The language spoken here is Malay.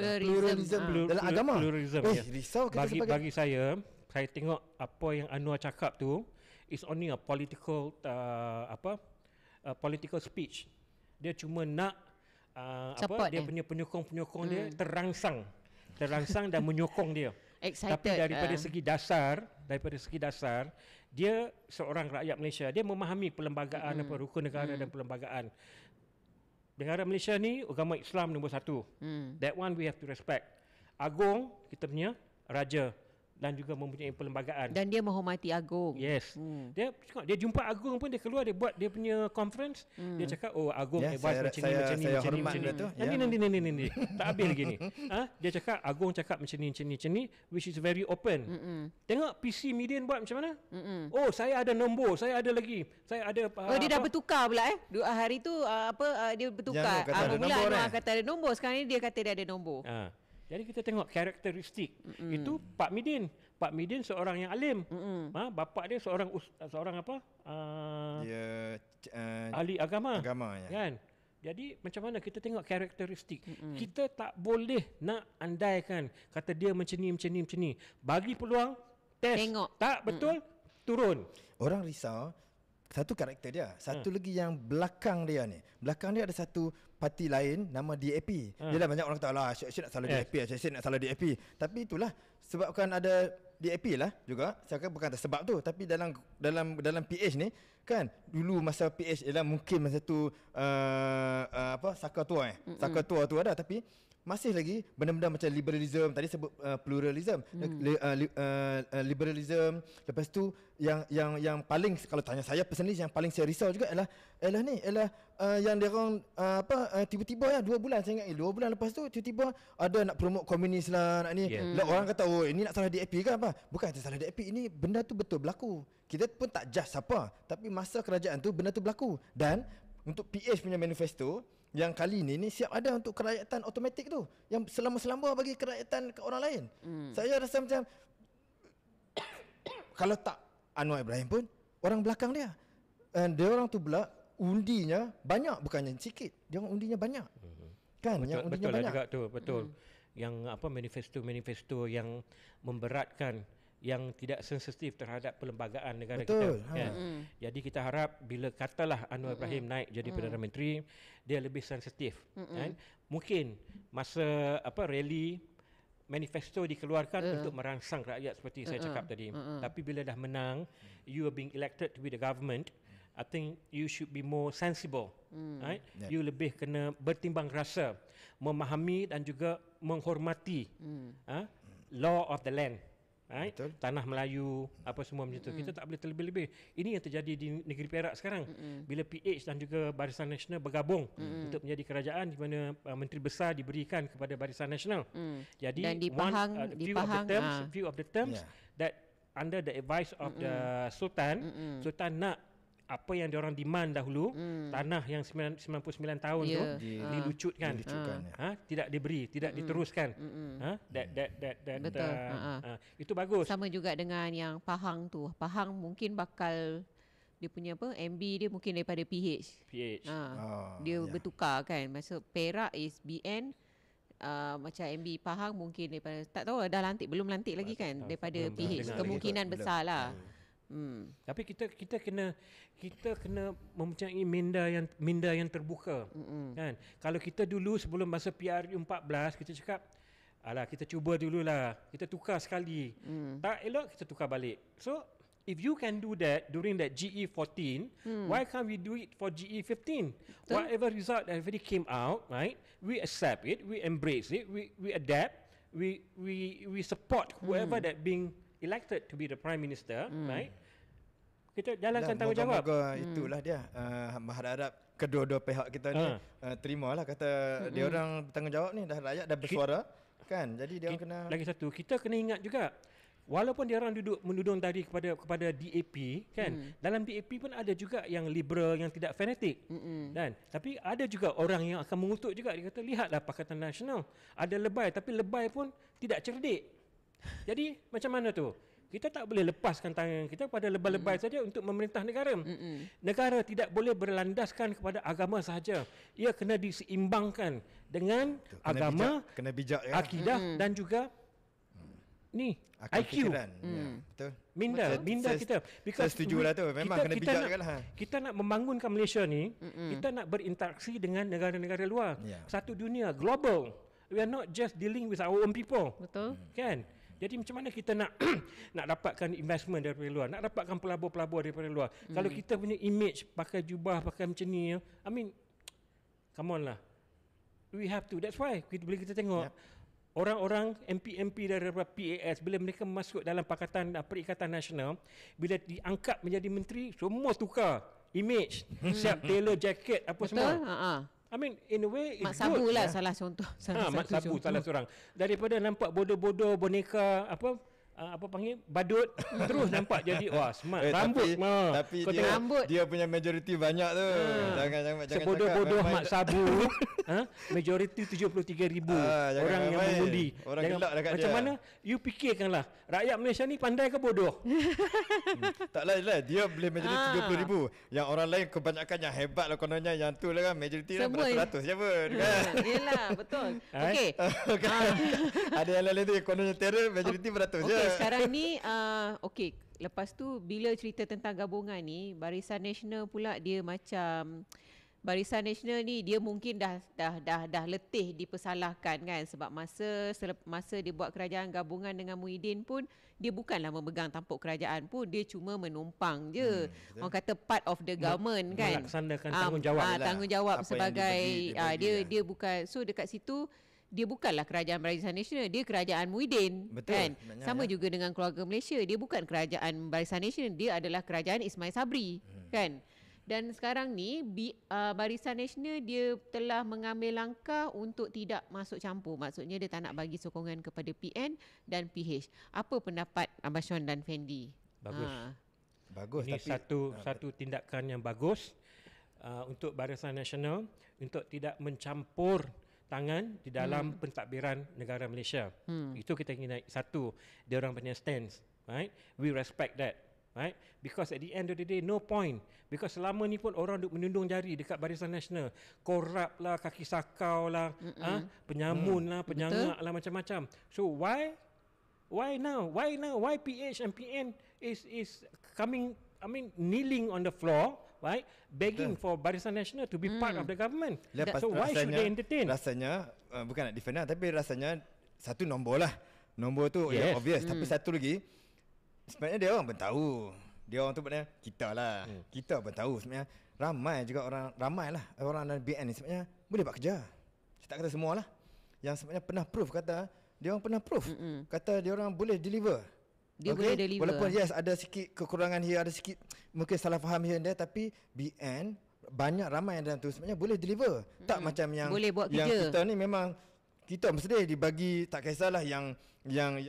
pluralism, pluralism. Ha. dalam agama. Pluralism. Eh, ya. risau kita bagi, sebagai bagi saya, saya tengok apa yang Anwar cakap tu is only a political uh, apa? A political speech. Dia cuma nak uh, apa? Dia, dia punya penyokong-penyokong hmm. dia terangsang. Terangsang dan menyokong dia. Excited. Tapi daripada uh. segi dasar, daripada segi dasar, dia seorang rakyat Malaysia, dia memahami perlembagaan hmm. apa rukun negara hmm. dan perlembagaan negara Malaysia ni agama Islam nombor satu. Hmm. That one we have to respect. Agong kita punya raja dan juga mempunyai perlembagaan dan dia menghormati agung yes hmm. dia cakap dia jumpa agung pun dia keluar dia buat dia punya conference hmm. dia cakap oh agung yeah, hebat saya, macam saya, ni macam ni saya macam, macam ni macam ni ya. nanti nanti nanti tak habis lagi ni ha? dia cakap agung cakap macam ni macam ni macam ni which is very open Mm-mm. tengok PC median buat macam mana Mm-mm. oh saya ada nombor saya ada lagi saya ada oh apa? dia dah bertukar pula eh dua ah, hari tu ah, apa ah, dia bertukar Jangan, kata dia eh? kata ada nombor sekarang ni dia kata dia ada nombor ha. Jadi kita tengok karakteristik. Mm-hmm. Itu Pak Midin. Pak Midin seorang yang alim. Mm-hmm. Ha, bapak dia seorang seorang apa? Uh, dia uh, ahli agama. Agama ya. Kan? Jadi macam mana kita tengok karakteristik. Mm-hmm. Kita tak boleh nak andaikan kata dia macam ni macam ni macam ni. Bagi peluang test. Tengok. Tak betul mm-hmm. turun. Orang risau satu karakter dia. Satu ha. lagi yang belakang dia ni. Belakang dia ada satu parti lain nama DAP. Ha. Hmm. dah banyak orang kata lah asyik nak salah DAP, yes. asyik nak salah DAP. Tapi itulah sebabkan ada DAP lah juga. Saya kata bukan sebab tu tapi dalam dalam dalam PH ni kan dulu masa PH ialah mungkin masa tu uh, uh, apa saka tua eh. Mm-hmm. Saka tua tu ada tapi masih lagi benda-benda macam liberalism tadi sebut uh, pluralism hmm. uh, li, uh, li, uh, liberalism lepas tu yang yang yang paling kalau tanya saya personally yang paling saya risau juga ialah ialah ni ialah uh, yang dia orang uh, apa uh, tiba-tiba ya dua bulan saya ingat eh, dua bulan lepas tu tiba-tiba ada nak promote komunis lah nak ni yeah. lah, hmm. orang kata oh ini nak salah DAP ke apa bukan itu salah DAP ini benda tu betul berlaku kita pun tak just apa tapi masa kerajaan tu benda tu berlaku dan untuk PH punya manifesto yang kali ini ni siap ada untuk kerakyatan otomatik tu yang selama-selama bagi kerakyatan ke orang lain. Hmm. Saya rasa macam kalau tak Anwar Ibrahim pun orang belakang dia. And dia orang tu pula undinya banyak bukannya sikit. Dia orang undinya banyak. Hmm. Kan betul, yang undinya betul lah banyak. Betul juga tu, betul. Hmm. Yang apa manifesto-manifesto yang memberatkan yang tidak sensitif terhadap perlembagaan negara Betul. kita kan. Ha. Hmm. Jadi kita harap bila katalah Anwar mm. Ibrahim naik jadi mm. Perdana hmm. Menteri dia lebih sensitif mm. kan. Mungkin masa apa rally manifesto dikeluarkan uh. untuk merangsang rakyat seperti uh. saya hmm. cakap tadi. Uh. Tapi bila dah menang you are being elected to be the government I think you should be more sensible. Mm. Right? Yeah. You lebih kena bertimbang rasa, memahami dan juga menghormati mm. ha? law of the land right? tanah Melayu apa semua macam tu mm kita tak boleh terlebih-lebih ini yang terjadi di negeri Perak sekarang mm-hmm. bila PH dan juga Barisan Nasional bergabung mm-hmm. untuk menjadi kerajaan di mana uh, menteri besar diberikan kepada Barisan Nasional mm. jadi dan di Pahang uh, view di Pahang of the terms, yeah. that under the advice of mm-hmm. the sultan mm-hmm. sultan nak apa yang diorang demand dahulu hmm. tanah yang 99, 99 tahun yeah. tu yeah. Ya. dilucutkan dilucutkan ha, ha tidak diberi tidak mm diteruskan mm-hmm. ha that hmm. that that that Betul. Uh, ha, ha. ha, itu bagus sama juga dengan yang pahang tu pahang mungkin bakal dia punya apa MB dia mungkin daripada PH PH ha, oh, dia yeah. bertukar kan maksud Perak is BN Uh, macam MB Pahang mungkin daripada tak tahu lah, dah lantik belum lantik lagi kan daripada PH kemungkinan besar lah Hmm. Tapi kita kita kena kita kena mempunyai minda yang minda yang terbuka. Hmm. Kan? Kalau kita dulu sebelum masa PRU 14 kita cakap alah kita cuba dululah. Kita tukar sekali. Hmm. Tak elok kita tukar balik. So if you can do that during that GE 14, hmm. why can't we do it for GE 15? Betul. Whatever result that already came out, right? We accept it, we embrace it, we we adapt, we we we support whoever hmm. that being elected to be the prime minister, hmm. right? kita jalankan nah, tanggungjawab. Moga-moga hmm. itulah dia. Uh, ah, harap kedua-dua pihak kita ni ha. uh, terimalah kata hmm. dia orang bertanggungjawab ni dah rakyat dah bersuara Ki- kan. Jadi dia kena Lagi satu, kita kena ingat juga walaupun dia orang duduk menudung tadi kepada kepada DAP kan. Hmm. Dalam DAP pun ada juga yang liberal yang tidak fanatik. Hmm. Dan tapi ada juga orang yang akan mengutuk juga dia kata lihatlah Pakatan Nasional. Ada lebay tapi lebay pun tidak cerdik. Jadi macam mana tu? kita tak boleh lepaskan tangan kita pada lebay-lebay mm. saja untuk memerintah negara. Mm-mm. Negara tidak boleh berlandaskan kepada agama sahaja. Ia kena diseimbangkan dengan kena agama, bijak. kena bijak ya. akidah Mm-mm. dan juga mm. ni Akal IQ. Ya. Mm. Ya, betul. Minda, betul. minda kita. Because saya setuju lah tu. Memang kita, kena bijak kan. Kita, ha. kita nak membangunkan Malaysia ni, Mm-mm. kita nak berinteraksi dengan negara-negara luar. Yeah. Satu dunia, global. We are not just dealing with our own people. Betul. Mm. Kan? Jadi macam mana kita nak nak dapatkan investment dari luar, nak dapatkan pelabur-pelabur dari luar. Hmm. Kalau kita punya image pakai jubah, pakai macam ni, ya, I mean, come on lah. We have to. That's why kita boleh kita tengok. Yep. Orang-orang MP-MP daripada PAS Bila mereka masuk dalam Pakatan uh, Perikatan Nasional Bila diangkat menjadi menteri Semua tukar Image hmm. Siap tailor jacket Apa Betul? semua uh-huh. I mean in a way it's Mak Sabu good, lah ya. salah contoh ha, satu Mak Sabu contoh. salah seorang Daripada nampak bodoh-bodoh boneka apa uh, apa panggil badut terus nampak jadi wah smart eh, rambut tapi, mah. tapi Kau dia, rambut. dia punya majoriti banyak tu ha. jangan jangan jangan bodoh-bodoh mak sabu ha? majoriti 73 ribu ah, orang yang mengundi orang yang, gelak dekat macam dia macam mana you fikirkanlah rakyat Malaysia ni pandai ke bodoh hmm. tak lah, lah dia boleh majoriti ha. Ah. 70 ribu yang orang lain kebanyakan yang hebat lah kononnya yang tu lah kan majoriti lah beratus-ratus siapa hmm. kan yelah betul okey okay. ada yang lain tu kononnya terror majoriti beratus je sekarang ni uh, Okay Lepas tu Bila cerita tentang gabungan ni Barisan Nasional pula Dia macam Barisan Nasional ni dia mungkin dah dah dah dah letih dipersalahkan kan sebab masa masa dia buat kerajaan gabungan dengan Muhyiddin pun dia bukanlah memegang tampuk kerajaan pun dia cuma menumpang je. Hmm, Orang kata part of the government kan. Melaksanakan ah, tanggungjawab ah, lah. Tanggungjawab sebagai dia ah, dia, dia, dia bukan so dekat situ dia bukanlah kerajaan barisan nasional dia kerajaan muhyiddin betul, kan betul sama ya. juga dengan keluarga malaysia dia bukan kerajaan barisan nasional dia adalah kerajaan ismail sabri hmm. kan dan sekarang ni uh, barisan nasional dia telah mengambil langkah untuk tidak masuk campur maksudnya dia tak nak bagi sokongan kepada PN dan PH apa pendapat abang Sean dan Fendi bagus ha. bagus ini tapi satu ha. satu tindakan yang bagus uh, untuk barisan nasional untuk tidak mencampur tangan di dalam hmm. pentadbiran negara Malaysia. Hmm. Itu kita ingin naik satu dia orang punya stance, right? We respect that. Right? Because at the end of the day, no point. Because selama ni pun orang duk menundung jari dekat barisan nasional. Korap lah, kaki sakau lah, ha? penyamun hmm. lah, mm. penyangak lah, macam-macam. So why? Why now? Why now? Why PH and PN is is coming, I mean, kneeling on the floor right begging Betul. for Barisan Nasional to be hmm. part of the government Lepas so rasanya, why should they entertain rasanya uh, bukan nak defend lah tapi rasanya satu nombor lah nombor tu yes. yeah, obvious hmm. tapi satu lagi sebenarnya dia orang pun tahu dia orang tu sebenarnya kita lah hmm. kita pun tahu sebenarnya ramai juga orang ramai lah orang dari BN ni sebenarnya boleh buat kerja saya tak kata semua lah yang sebenarnya pernah proof kata dia orang pernah proof Mm-mm. kata dia orang boleh deliver dia okay? boleh deliver Walaupun yes ada sikit kekurangan here Ada sikit mungkin salah faham here and there Tapi BN banyak ramai yang dalam tu Sebenarnya boleh deliver hmm Tak macam yang Boleh buat Yang kita ni memang Kita bersedia dibagi Tak kisahlah yang Yang